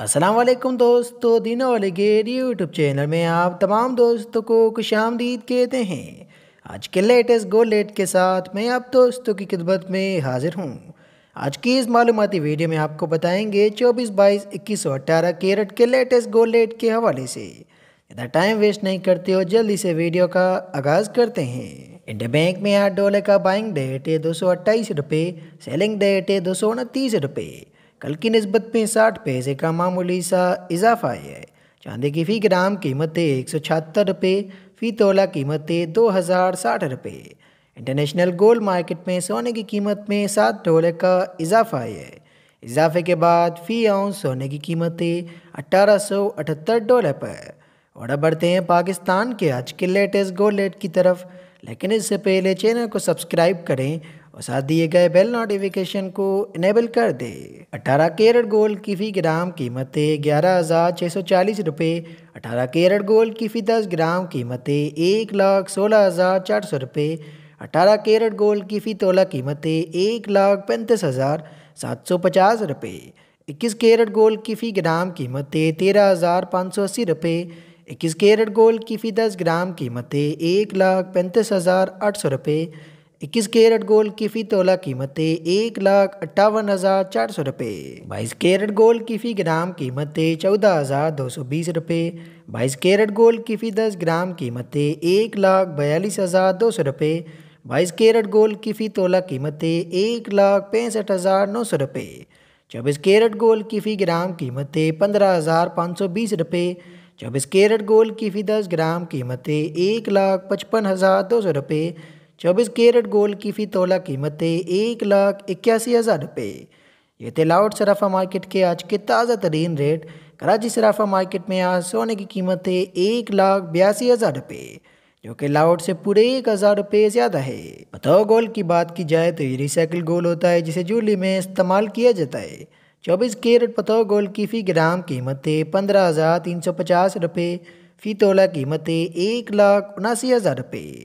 अस्सलाम वालेकुम दोस्तों दिनों वाले गेट यूट्यूब चैनल में आप तमाम दोस्तों को खुश आमदीद कहते हैं आज के लेटेस्ट गो लेट के साथ मैं आप दोस्तों की खिदमत में हाजिर हूँ आज की इस मालूमती वीडियो में आपको बताएंगे चौबीस बाईस इक्कीस सौ अट्ठारह केरट के लेटेस्ट गो लेट के हवाले से ज़्यादा टाइम वेस्ट नहीं करते हो जल्दी से वीडियो का आगाज़ करते हैं इंडिया बैंक में आठ डॉलर का बाइंग डेट है दो सौ अट्ठाईस रुपये सेलिंग डेट है दो सौ उनतीस रुपये कल की नस्बत में साठ पैसे का मामूली सा इजाफा आया है चांदी की फ़ी ग्राम कीमतें एक सौ छहत्तर रुपये फ़ी तोला कीमतें दो हज़ार साठ रुपये इंटरनेशनल गोल्ड मार्केट में सोने की कीमत में सात डॉलर का इजाफा आया है इजाफे के बाद फ़ी आउंस सोने की कीमतें अट्ठारह सौ अठहत्तर डॉलर पर और अब बढ़ते हैं पाकिस्तान के आज के लेटेस्ट गोल्ड रेट की तरफ लेकिन इससे पहले चैनल को सब्सक्राइब करें और साथ दिए गए बेल नोटिफिकेशन को इनेबल कर दें अठारह कैरेट गोल्ड की फ़ी ग्राम कीमतें ग्यारह हज़ार छः सौ चालीस रुपये अठारह कैरेट गोल्ड की फ़ी दस ग्राम कीमतें एक लाख सोलह हज़ार चार सौ रुपये अठारह कैरेट गोल्ड की फ़ी तोला कीमतें एक लाख पैंतीस हज़ार सात सौ पचास रुपये इक्कीस कैरेट गोल्ड की फ़ी ग्राम कीमतें तेरह हज़ार पाँच सौ अस्सी रुपये इक्कीस कैरेट गोल्ड की फ़ी दस ग्राम कीमतें एक लाख पैंतीस हज़ार आठ सौ रुपये इक्कीस कैरेट गोल्ड की फ़ी तोला कीमत है एक लाख अट्ठावन हज़ार चार सौ रुपये बाईस कैरेट गोल्ड की फ़ी ग्राम कीमत है चौदह हज़ार दो सौ बीस रुपये बाईस कैरेट गोल्ड की फ़ी दस ग्राम कीमत है एक लाख बयालीस हज़ार दो सौ रुपये बाईस कैरेट गोल्ड की फ़ी तोला कीमत है एक लाख पैंसठ हज़ार नौ सौ रुपये चौबीस कैरेट गोल्ड की फ़ी ग्राम कीमत है पंद्रह हज़ार पाँच सौ बीस रुपये चौबीस कैरेट गोल्ड की फ़ी दस ग्राम कीमत है एक लाख पचपन हज़ार दो सौ रुपये चौबीस कैरेट गोल्ड की फ़ी तोला कीमत है एक लाख इक्यासी हज़ार रुपये ये थे लाउड सराफा मार्केट के आज के ताज़ा तरीन रेट कराची सराफा मार्केट में आज सोने की कीमत है एक लाख बयासी हज़ार रुपये जो कि लाउड से पूरे एक हज़ार रुपये ज़्यादा है बताओ गोल्ड की बात की जाए तो ये रिसाइकिल गोल्ड होता है जिसे जूली में इस्तेमाल किया जाता है चौबीस कैरेट पतो गोल्ड की फ़ी ग्राम कीमत है पंद्रह हज़ार तीन सौ पचास रुपये फ़ी तोला कीमत है एक लाख उनासी हज़ार रुपये